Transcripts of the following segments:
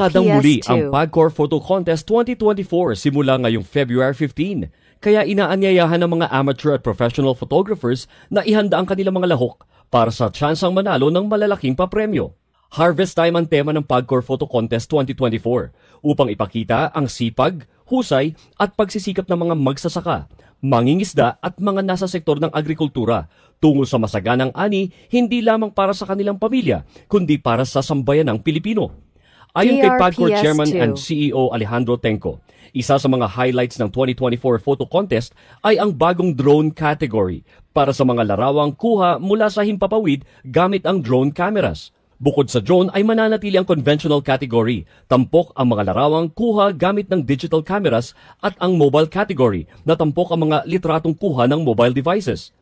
kadang muli ang PAGCOR Photo Contest 2024 simula ngayong February 15. Kaya inaanyayahan ng mga amateur at professional photographers na ihanda ang kanilang mga lahok para sa tsansang manalo ng malalaking papremyo. Harvest time ang tema ng PAGCOR Photo Contest 2024 upang ipakita ang sipag, husay at pagsisikap ng mga magsasaka, mangingisda at mga nasa sektor ng agrikultura tungo sa masaganang ani hindi lamang para sa kanilang pamilya kundi para sa sambayan ng Pilipino. Ayon kay PAGCOR e Chairman and CEO Alejandro Tenco, isa sa mga highlights ng 2024 photo contest ay ang bagong drone category para sa mga larawang kuha mula sa himpapawid gamit ang drone cameras. Bukod sa drone ay mananatili ang conventional category, tampok ang mga larawang kuha gamit ng digital cameras at ang mobile category na tampok ang mga litratong kuha ng mobile devices.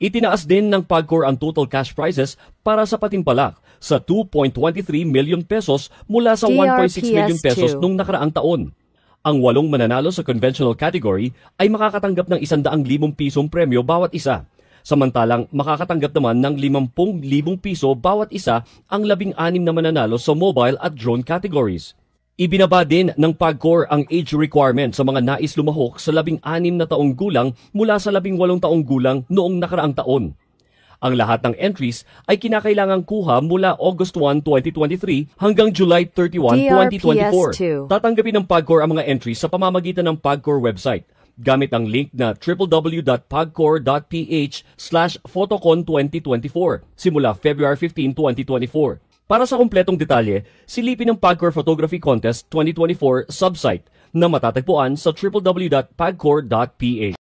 Itinaas din ng PAGCOR ang total cash prizes para sa patimpalak sa 2.23 million pesos mula sa 1.6 million pesos nung nakaraang taon. Ang walong mananalo sa conventional category ay makakatanggap ng 100,000 pisong premyo bawat isa. Samantalang makakatanggap naman ng 50,000 piso bawat isa ang 16 na mananalo sa mobile at drone categories. Ibinaba din ng PAGCOR ang age requirement sa mga nais lumahok sa labing anim na taong gulang mula sa labing walong taong gulang noong nakaraang taon. Ang lahat ng entries ay kinakailangang kuha mula August 1, 2023 hanggang July 31, 2024. Tatanggapin ng PAGCOR ang mga entries sa pamamagitan ng PAGCOR website gamit ang link na www.pagcor.ph slash photocon 2024 simula February 15, 2024. Para sa kumpletong detalye, silipin ang Pagcore Photography Contest 2024 subsite na matatagpuan sa www.pagcore.ph.